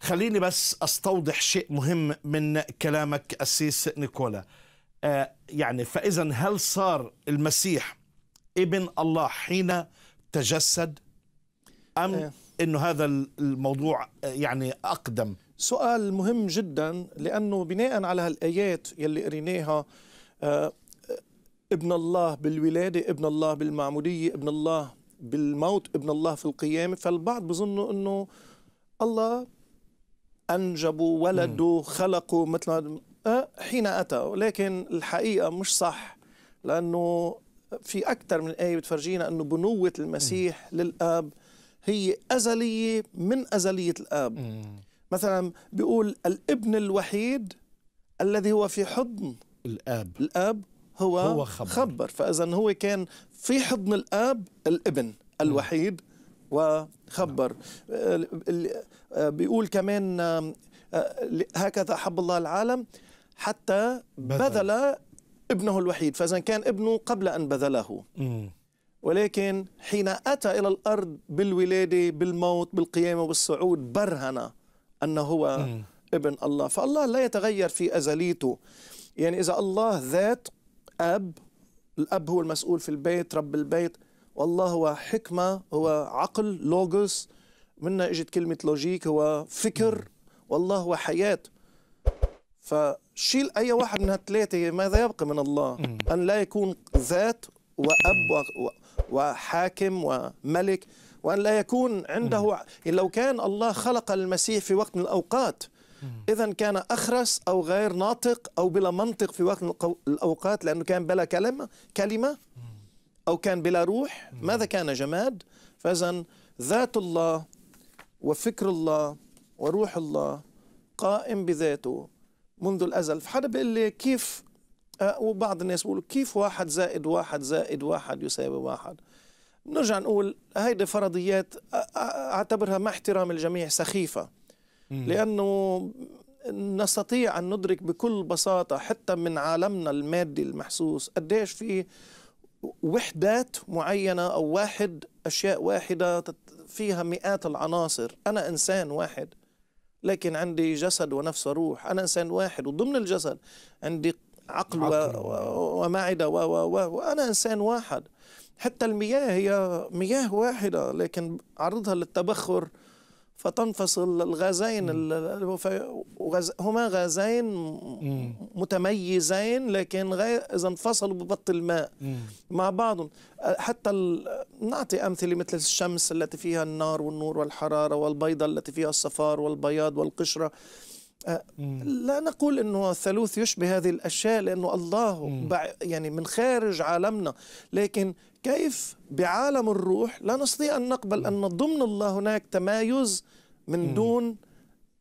خليني بس استوضح شيء مهم من كلامك أسيس نيكولا آه يعني فإذا هل صار المسيح ابن الله حين تجسد أم آه. أنه هذا الموضوع آه، يعني أقدم سؤال مهم جدا لأنه بناء على هالآيات يلي قريناها آه ابن الله بالولادة ابن الله بالمعمودية ابن الله بالموت ابن الله في القيامة فالبعض بظنوا أنه الله أنجبوا ولدوا خلقوا مثل أه، حين أتى ولكن الحقيقة مش صح لأنه في أكثر من آية بتفرجينا أنه بنوة المسيح م. للآب هي أزلية من أزلية الآب م. مثلا بيقول الابن الوحيد الذي هو في حضن الآب الآب هو, هو خبر, خبر. فإذا هو كان في حضن الآب الابن الوحيد وخبر آه، آه، بيقول كمان آه، هكذا أحب الله العالم حتى بذل ابنه الوحيد فإذا كان ابنه قبل أن بذله ولكن حين أتى إلى الأرض بالولادة بالموت بالقيامة والصعود برهن أنه هو ابن الله فالله لا يتغير في أزليته يعني إذا الله ذات أب الأب هو المسؤول في البيت رب البيت والله هو حكمة هو عقل لوجوس منا اجت كلمة لوجيك هو فكر والله هو حياة فشيل أي واحد من هالثلاثة ماذا يبقى من الله أن لا يكون ذات وأب وحاكم وملك وأن لا يكون عنده يعني لو كان الله خلق المسيح في وقت من الأوقات إذا كان أخرس أو غير ناطق أو بلا منطق في وقت من الأوقات لأنه كان بلا كلمة كلمة أو كان بلا روح ماذا كان جماد فإذا ذات الله وفكر الله وروح الله قائم بذاته منذ الأزل فحدا بيقول لي كيف آه، وبعض الناس بيقولوا كيف واحد زائد واحد زائد واحد يساوي واحد نرجع نقول هيدي فرضيات آه، آه، أعتبرها مع احترام الجميع سخيفة لأنه نستطيع أن ندرك بكل بساطة حتى من عالمنا المادي المحسوس قديش في وحدات معينة أو واحد أشياء واحدة فيها مئات العناصر أنا إنسان واحد لكن عندي جسد ونفس وروح أنا إنسان واحد وضمن الجسد عندي عقل, عقل. و... و... ومعدة و... و... و... وأنا إنسان واحد حتى المياه هي مياه واحدة لكن عرضها للتبخر فتنفصل الغازين هما غازين متميزين لكن اذا انفصلوا ببطل الماء مع بعضهم حتى نعطي امثله مثل الشمس التي فيها النار والنور والحراره والبيضه التي فيها الصفار والبياض والقشره لا نقول انه الثالوث يشبه هذه الاشياء لانه الله يعني من خارج عالمنا لكن كيف بعالم الروح لا نستطيع ان نقبل ان ضمن الله هناك تمايز من دون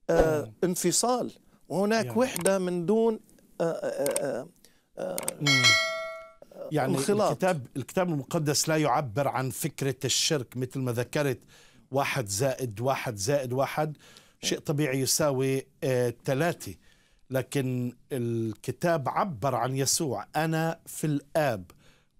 آه، انفصال وهناك وحده من دون آه، آه، يعني انخلاط. الكتاب الكتاب المقدس لا يعبر عن فكره الشرك مثل ما ذكرت واحد زائد واحد زائد واحد شيء طبيعي يساوي آه، ثلاثة لكن الكتاب عبر عن يسوع أنا في الآب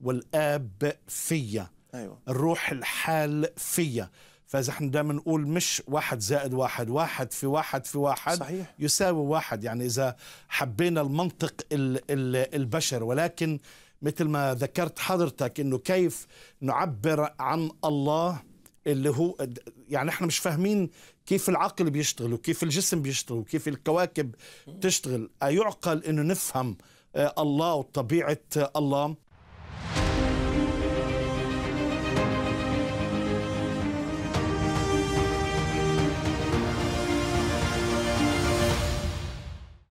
والآب فيا أيوة. الروح الحال فيا فإذا احنا دائما نقول مش واحد زائد واحد واحد في واحد في واحد صحيح. يساوي واحد يعني إذا حبينا المنطق الـ الـ البشر ولكن مثل ما ذكرت حضرتك أنه كيف نعبر عن الله اللي هو يعني احنا مش فاهمين كيف العقل بيشتغل وكيف الجسم بيشتغل وكيف الكواكب بتشتغل أيعقل أنه نفهم آه، الله وطبيعة آه، الله